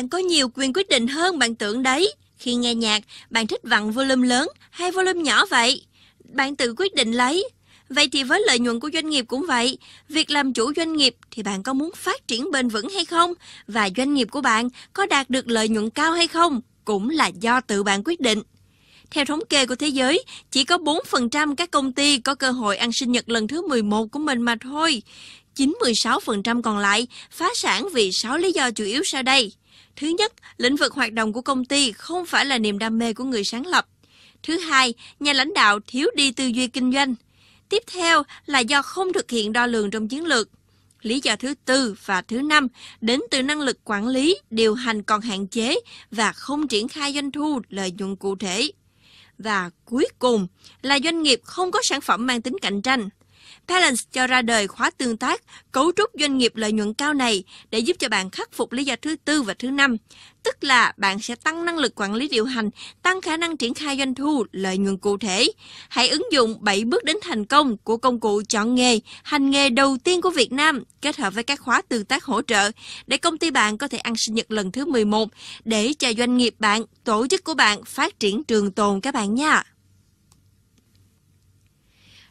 Bạn có nhiều quyền quyết định hơn bạn tưởng đấy. Khi nghe nhạc, bạn thích vặn volume lớn hay volume nhỏ vậy? Bạn tự quyết định lấy. Vậy thì với lợi nhuận của doanh nghiệp cũng vậy, việc làm chủ doanh nghiệp thì bạn có muốn phát triển bền vững hay không và doanh nghiệp của bạn có đạt được lợi nhuận cao hay không cũng là do tự bạn quyết định. Theo thống kê của thế giới, chỉ có 4% các công ty có cơ hội ăn sinh nhật lần thứ 11 của mình mà thôi. 96% còn lại phá sản vì 6 lý do chủ yếu sau đây. Thứ nhất, lĩnh vực hoạt động của công ty không phải là niềm đam mê của người sáng lập. Thứ hai, nhà lãnh đạo thiếu đi tư duy kinh doanh. Tiếp theo là do không thực hiện đo lường trong chiến lược. Lý do thứ tư và thứ năm đến từ năng lực quản lý, điều hành còn hạn chế và không triển khai doanh thu lợi nhuận cụ thể. Và cuối cùng là doanh nghiệp không có sản phẩm mang tính cạnh tranh. Talents cho ra đời khóa tương tác, cấu trúc doanh nghiệp lợi nhuận cao này để giúp cho bạn khắc phục lý do thứ tư và thứ năm. Tức là bạn sẽ tăng năng lực quản lý điều hành, tăng khả năng triển khai doanh thu, lợi nhuận cụ thể. Hãy ứng dụng 7 bước đến thành công của công cụ chọn nghề, hành nghề đầu tiên của Việt Nam kết hợp với các khóa tương tác hỗ trợ để công ty bạn có thể ăn sinh nhật lần thứ 11 để cho doanh nghiệp bạn, tổ chức của bạn phát triển trường tồn các bạn nha.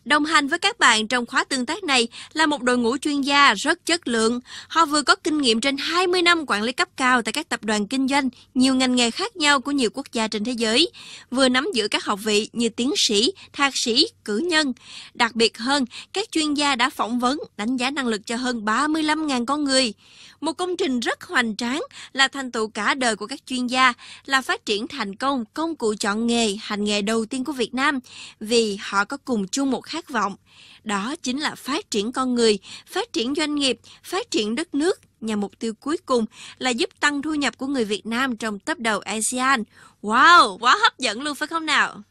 Đồng hành với các bạn trong khóa tương tác này là một đội ngũ chuyên gia rất chất lượng. Họ vừa có kinh nghiệm trên 20 năm quản lý cấp cao tại các tập đoàn kinh doanh, nhiều ngành nghề khác nhau của nhiều quốc gia trên thế giới, vừa nắm giữ các học vị như tiến sĩ, thạc sĩ, cử nhân. Đặc biệt hơn, các chuyên gia đã phỏng vấn, đánh giá năng lực cho hơn 35.000 con người. Một công trình rất hoành tráng là thành tựu cả đời của các chuyên gia, là phát triển thành công công cụ chọn nghề, hành nghề đầu tiên của Việt Nam, vì họ có cùng chung một khát khát vọng. Đó chính là phát triển con người, phát triển doanh nghiệp, phát triển đất nước nhằm mục tiêu cuối cùng là giúp tăng thu nhập của người Việt Nam trong top đầu ASEAN. Wow, quá hấp dẫn luôn phải không nào?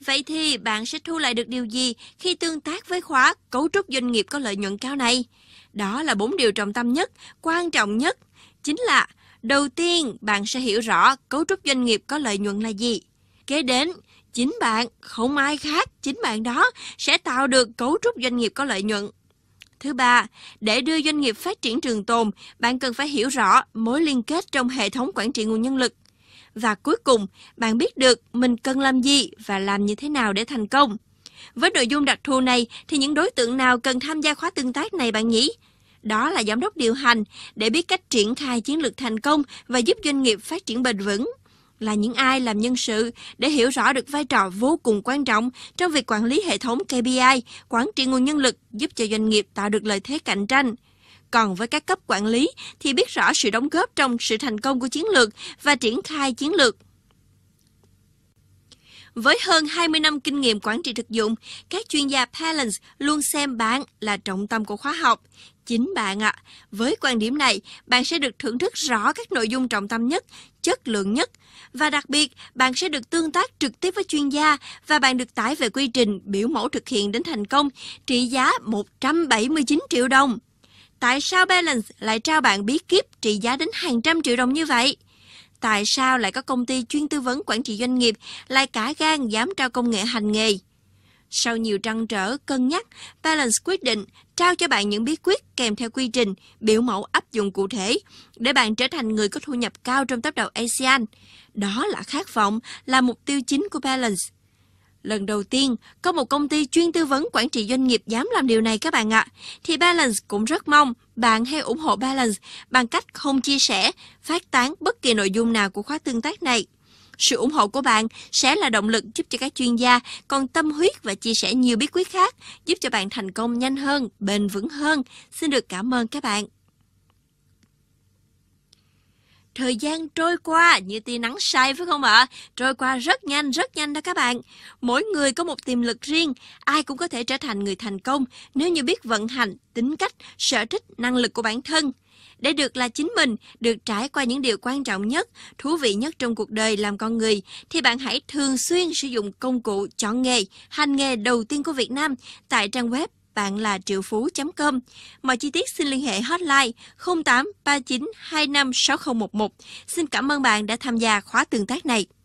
Vậy thì bạn sẽ thu lại được điều gì khi tương tác với khóa cấu trúc doanh nghiệp có lợi nhuận cao này? Đó là bốn điều trọng tâm nhất, quan trọng nhất. Chính là đầu tiên bạn sẽ hiểu rõ cấu trúc doanh nghiệp có lợi nhuận là gì. Kế đến, Chính bạn, không ai khác, chính bạn đó sẽ tạo được cấu trúc doanh nghiệp có lợi nhuận. Thứ ba, để đưa doanh nghiệp phát triển trường tồn, bạn cần phải hiểu rõ mối liên kết trong hệ thống quản trị nguồn nhân lực. Và cuối cùng, bạn biết được mình cần làm gì và làm như thế nào để thành công. Với nội dung đặc thù này thì những đối tượng nào cần tham gia khóa tương tác này bạn nhỉ? Đó là giám đốc điều hành để biết cách triển khai chiến lược thành công và giúp doanh nghiệp phát triển bền vững là những ai làm nhân sự để hiểu rõ được vai trò vô cùng quan trọng trong việc quản lý hệ thống KPI, quản trị nguồn nhân lực giúp cho doanh nghiệp tạo được lợi thế cạnh tranh. Còn với các cấp quản lý thì biết rõ sự đóng góp trong sự thành công của chiến lược và triển khai chiến lược với hơn 20 năm kinh nghiệm quản trị thực dụng, các chuyên gia Palance luôn xem bạn là trọng tâm của khóa học chính bạn ạ. À. Với quan điểm này, bạn sẽ được thưởng thức rõ các nội dung trọng tâm nhất, chất lượng nhất và đặc biệt bạn sẽ được tương tác trực tiếp với chuyên gia và bạn được tải về quy trình biểu mẫu thực hiện đến thành công trị giá 179 triệu đồng. Tại sao Balance lại trao bạn bí kíp trị giá đến hàng trăm triệu đồng như vậy? Tại sao lại có công ty chuyên tư vấn quản trị doanh nghiệp lại cả gan dám trao công nghệ hành nghề? Sau nhiều trăn trở, cân nhắc, Balance quyết định trao cho bạn những bí quyết kèm theo quy trình, biểu mẫu áp dụng cụ thể để bạn trở thành người có thu nhập cao trong top đầu ASEAN. Đó là khát vọng, là mục tiêu chính của Balance. Lần đầu tiên, có một công ty chuyên tư vấn quản trị doanh nghiệp dám làm điều này các bạn ạ. À. Thì Balance cũng rất mong bạn hay ủng hộ Balance bằng cách không chia sẻ, phát tán bất kỳ nội dung nào của khóa tương tác này. Sự ủng hộ của bạn sẽ là động lực giúp cho các chuyên gia còn tâm huyết và chia sẻ nhiều bí quyết khác giúp cho bạn thành công nhanh hơn, bền vững hơn. Xin được cảm ơn các bạn. Thời gian trôi qua như tia nắng say phải không ạ? Trôi qua rất nhanh, rất nhanh đó các bạn. Mỗi người có một tiềm lực riêng, ai cũng có thể trở thành người thành công nếu như biết vận hành, tính cách, sở thích, năng lực của bản thân. Để được là chính mình, được trải qua những điều quan trọng nhất, thú vị nhất trong cuộc đời làm con người, thì bạn hãy thường xuyên sử dụng công cụ chọn nghề, hành nghề đầu tiên của Việt Nam tại trang web bạn là triệu phú.com. Mọi chi tiết xin liên hệ hotline 0839256011. Xin cảm ơn bạn đã tham gia khóa tương tác này.